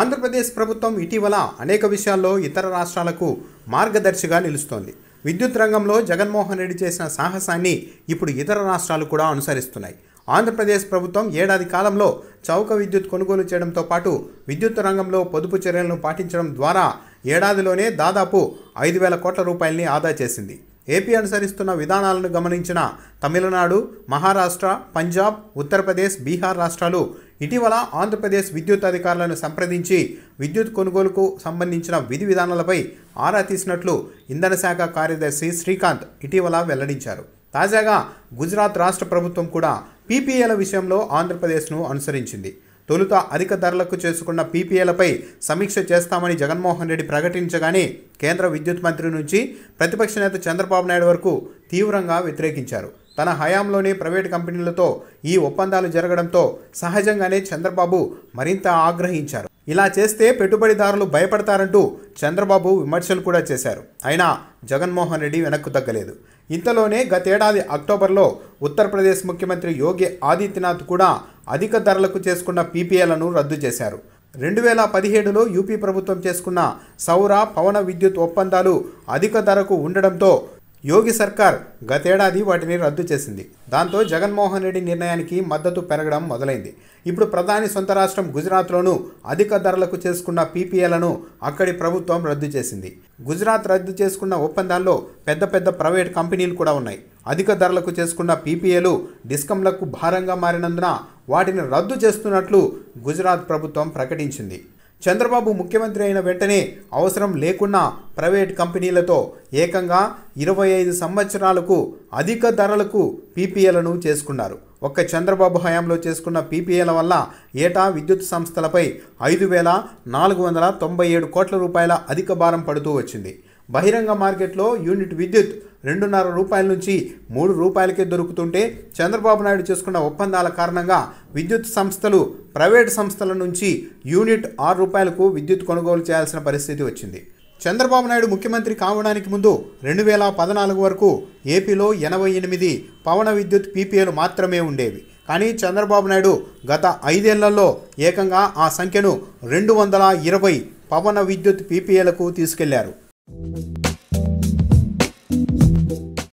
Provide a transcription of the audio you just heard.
ఆంధ్రప్రదేశ్ ప్రభుత్వం ఇటీవల అనేక విషయాల్లో ఇతర రాష్ట్రాలకు మార్గదర్శిగా నిలుస్తోంది విద్యుత్ రంగంలో జగన్మోహన్ రెడ్డి చేసిన సాహసాన్ని ఇప్పుడు ఇతర రాష్ట్రాలు కూడా అనుసరిస్తున్నాయి ఆంధ్రప్రదేశ్ ప్రభుత్వం ఏడాది కాలంలో చౌక విద్యుత్ కొనుగోలు చేయడంతో పాటు విద్యుత్ రంగంలో పొదుపు చర్యలను పాటించడం ద్వారా ఏడాదిలోనే దాదాపు ఐదు వేల కోట్ల రూపాయల్ని ఆదా చేసింది ఏపీ అనుసరిస్తున్న విధానాలను గమనించిన తమిళనాడు మహారాష్ట్ర పంజాబ్ ఉత్తరప్రదేశ్ బీహార్ రాష్ట్రాలు ఇటీవల ఆంధ్రప్రదేశ్ విద్యుత్ అధికారులను సంప్రదించి విద్యుత్ కొనుగోలుకు సంబంధించిన విధి విధానాలపై ఆరా తీసినట్లు ఇంధన శాఖ కార్యదర్శి శ్రీకాంత్ ఇటీవల వెల్లడించారు తాజాగా గుజరాత్ రాష్ట్ర ప్రభుత్వం కూడా పీపీఏల విషయంలో ఆంధ్రప్రదేశ్ను అనుసరించింది తొలుత అధిక ధరలకు చేసుకున్న పీపీఏలపై సమీక్ష చేస్తామని జగన్మోహన్ రెడ్డి ప్రకటించగానే కేంద్ర విద్యుత్ మంత్రి నుంచి ప్రతిపక్ష నేత చంద్రబాబు నాయుడు వరకు తీవ్రంగా వ్యతిరేకించారు తన హయాంలోనే ప్రైవేట్ కంపెనీలతో ఈ ఒప్పందాలు జరగడంతో సహజంగానే చంద్రబాబు మరింత ఆగ్రహించారు ఇలా చేస్తే పెట్టుబడిదారులు భయపడతారంటూ చంద్రబాబు విమర్శలు కూడా చేశారు అయినా జగన్మోహన్ రెడ్డి వెనక్కు తగ్గలేదు ఇంతలోనే గతేడాది అక్టోబర్లో ఉత్తరప్రదేశ్ ముఖ్యమంత్రి యోగి ఆదిత్యనాథ్ కూడా అధిక ధరలకు చేసుకున్న పీపీఏలను రద్దు చేశారు రెండు వేల పదిహేడులో యూపీ ప్రభుత్వం చేసుకున్న సౌర పవన విద్యుత్ ఒప్పందాలు అధిక ధరకు ఉండడంతో యోగి సర్కార్ గతేడాది వాటిని రద్దు చేసింది దాంతో జగన్మోహన్ రెడ్డి నిర్ణయానికి మద్దతు పెరగడం మొదలైంది ఇప్పుడు ప్రధాని సొంత రాష్ట్రం గుజరాత్లోనూ అధిక ధరలకు చేసుకున్న పీపీఎలను అక్కడి ప్రభుత్వం రద్దు చేసింది గుజరాత్ రద్దు చేసుకున్న ఒప్పందాల్లో పెద్ద పెద్ద ప్రైవేట్ కంపెనీలు కూడా ఉన్నాయి అధిక ధరలకు చేసుకున్న పీపీఏలు డిస్కంలకు భారంగా మారినందున వాటిని రద్దు చేస్తున్నట్లు గుజరాత్ ప్రభుత్వం ప్రకటించింది చంద్రబాబు ముఖ్యమంత్రి అయిన వెంటనే అవసరం లేకున్నా ప్రైవేట్ కంపెనీలతో ఏకంగా ఇరవై ఐదు సంవత్సరాలకు అధిక ధరలకు పీపీఎలను చేసుకున్నారు ఒక్క చంద్రబాబు హయాంలో చేసుకున్న పీపీఏల వల్ల ఏటా విద్యుత్ సంస్థలపై ఐదు వేల నాలుగు వందల తొంభై ఏడు కోట్ల రూపాయల అధిక భారం పడుతూ వచ్చింది బహిరంగ మార్కెట్లో యూనిట్ విద్యుత్ రెండున్నర రూపాయల నుంచి మూడు రూపాయలకే దొరుకుతుంటే చంద్రబాబు నాయుడు చేసుకున్న ఒప్పందాల కారణంగా విద్యుత్ సంస్థలు ప్రైవేటు సంస్థల నుంచి యూనిట్ ఆరు రూపాయలకు విద్యుత్ కొనుగోలు చేయాల్సిన పరిస్థితి వచ్చింది చంద్రబాబు నాయుడు ముఖ్యమంత్రి కావడానికి ముందు రెండు వేల పద్నాలుగు వరకు ఏపీలో ఎనభై ఎనిమిది పవన విద్యుత్ పీపీఏలు మాత్రమే ఉండేవి కానీ చంద్రబాబు నాయుడు గత ఐదేళ్లలో ఏకంగా ఆ సంఖ్యను రెండు వందల ఇరవై పవన విద్యుత్ పీపీఎలకు తీసుకెళ్లారు